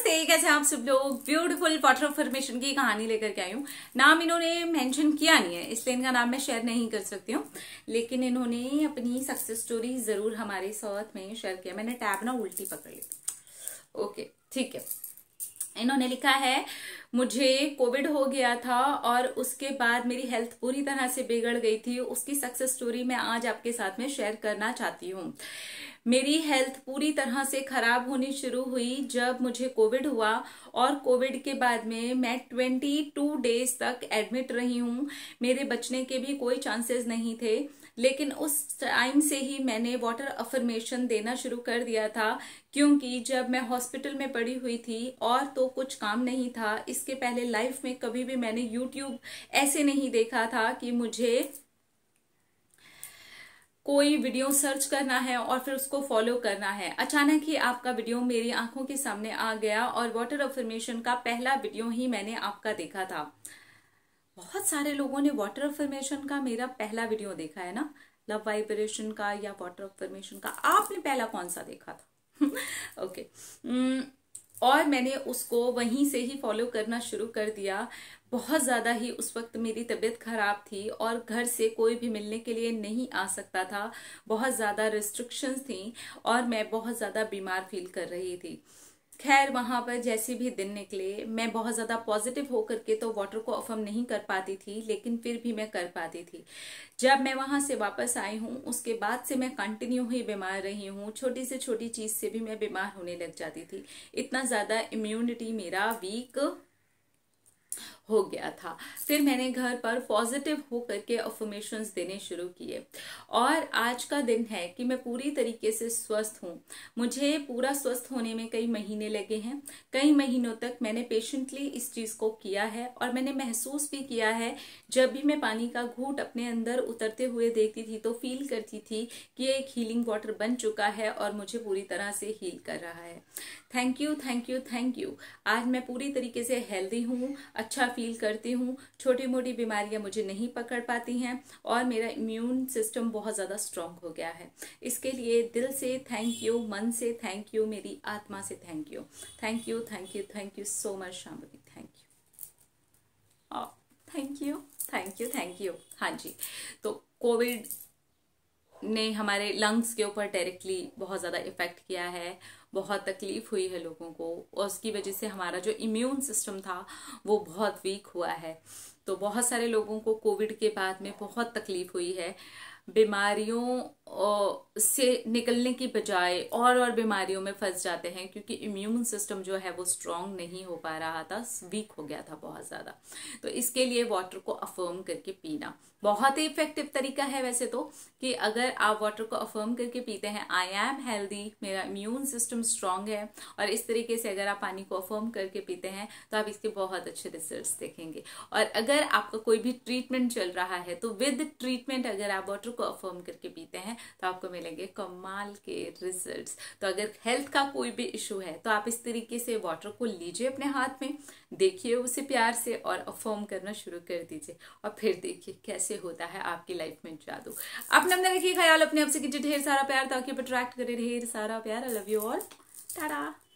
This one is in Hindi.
नमस्ते कैसे आप सब लोग ब्यूटीफुल वाटर फॉर्मेशन की कहानी लेकर के आई हूँ नाम इन्होंने मेंशन किया नहीं है इसलिए इनका नाम मैं शेयर नहीं कर सकती हूँ लेकिन इन्होंने अपनी सक्सेस स्टोरी जरूर हमारे साथ में शेयर किया मैंने टैब ना उल्टी पकड़ ली ओके ठीक है इन्होंने लिखा है मुझे कोविड हो गया था और उसके बाद मेरी हेल्थ पूरी तरह से बिगड़ गई थी उसकी सक्सेस स्टोरी मैं आज आपके साथ में शेयर करना चाहती हूँ मेरी हेल्थ पूरी तरह से खराब होनी शुरू हुई जब मुझे कोविड हुआ और कोविड के बाद में मैं ट्वेंटी टू डेज तक एडमिट रही हूँ मेरे बचने के भी कोई चांसेस नहीं थे लेकिन उस टाइम से ही मैंने वाटर अफर्मेशन देना शुरू कर दिया था क्योंकि जब मैं हॉस्पिटल में पड़ी हुई थी और तो कुछ काम नहीं था इस इसके पहले लाइफ में कभी भी मैंने यूट्यूब ऐसे नहीं देखा था कि मुझे कोई वीडियो सर्च करना है और फिर उसको फॉलो करना है अचानक ही आपका वीडियो मेरी आंखों के सामने आ गया और वाटर अफर्मेशन का पहला वीडियो ही मैंने आपका देखा था बहुत सारे लोगों ने वाटर अफर्मेशन का मेरा पहला वीडियो देखा है ना लव वाइब्रेशन का या वाटर अफर्मेशन का आपने पहला कौन सा देखा था ओके okay. Hmm, और मैंने उसको वहीं से ही फॉलो करना शुरू कर दिया बहुत ज़्यादा ही उस वक्त मेरी तबीयत ख़राब थी और घर से कोई भी मिलने के लिए नहीं आ सकता था बहुत ज़्यादा रिस्ट्रिक्शंस थी और मैं बहुत ज़्यादा बीमार फील कर रही थी खैर वहां पर जैसे भी दिन निकले मैं बहुत ज़्यादा पॉजिटिव होकर के तो वाटर को अफर्म नहीं कर पाती थी लेकिन फिर भी मैं कर पाती थी जब मैं वहां से वापस आई हूँ उसके बाद से मैं कंटिन्यू ही बीमार रही हूँ छोटी से छोटी चीज़ से भी मैं बीमार होने लग जाती थी इतना ज़्यादा इम्यूनिटी मेरा वीक हो गया था फिर मैंने घर पर पॉजिटिव हो करके अफर्मेशन देने शुरू किए और आज का दिन है कि मैं पूरी तरीके से स्वस्थ हूँ मुझे पूरा स्वस्थ होने में कई महीने लगे हैं कई महीनों तक मैंने पेशेंटली इस चीज़ को किया है और मैंने महसूस भी किया है जब भी मैं पानी का घूट अपने अंदर उतरते हुए देखती थी तो फील करती थी कि एक हीलिंग वाटर बन चुका है और मुझे पूरी तरह से हील कर रहा है thank you thank you thank you आज मैं पूरी तरीके से हेल्दी हूँ अच्छा फील करती हूँ छोटी मोटी बीमारियाँ मुझे नहीं पकड़ पाती हैं और मेरा इम्यून सिस्टम बहुत ज़्यादा स्ट्रांग हो गया है इसके लिए दिल से थैंक यू मन से थैंक यू मेरी आत्मा से thank you thank you thank you thank you so much Shambhavi thank you thank you thank you thank you हाँ जी तो कोविड ने हमारे लंग्स के ऊपर डायरेक्टली बहुत ज़्यादा इफ़ेक्ट किया है बहुत तकलीफ हुई है लोगों को और उसकी वजह से हमारा जो इम्यून सिस्टम था वो बहुत वीक हुआ है तो बहुत सारे लोगों को कोविड के बाद में बहुत तकलीफ हुई है बीमारियों से निकलने की बजाय और और बीमारियों में फंस जाते हैं क्योंकि इम्यून सिस्टम जो है वो स्ट्रांग नहीं हो पा रहा था वीक हो गया था बहुत ज़्यादा तो इसके लिए वाटर को अफर्म करके पीना बहुत ही इफेक्टिव तरीका है वैसे तो कि अगर आप वाटर को अफर्म करके पीते हैं आई एम हेल्दी मेरा इम्यून सिस्टम स्ट्रांग है और इस तरीके से अगर आप पानी को अफर्म करके पीते हैं तो आप इसके बहुत अच्छे रिजल्ट देखेंगे और अगर आपका कोई भी ट्रीटमेंट चल रहा है तो विद ट्रीटमेंट अगर आप वाटर मंत्रों को अफर्म करके पीते हैं तो आपको मिलेंगे कमाल के रिजल्ट्स तो अगर हेल्थ का कोई भी इशू है तो आप इस तरीके से वाटर को लीजिए अपने हाथ में देखिए उसे प्यार से और अफर्म करना शुरू कर दीजिए और फिर देखिए कैसे होता है आपकी लाइफ में जादू अपने अंदर रखिए ख्याल अपने आपसे कीजिए ढेर सारा प्यार ताकि आप अट्रैक्ट करें ढेर सारा प्यार I love you all Tata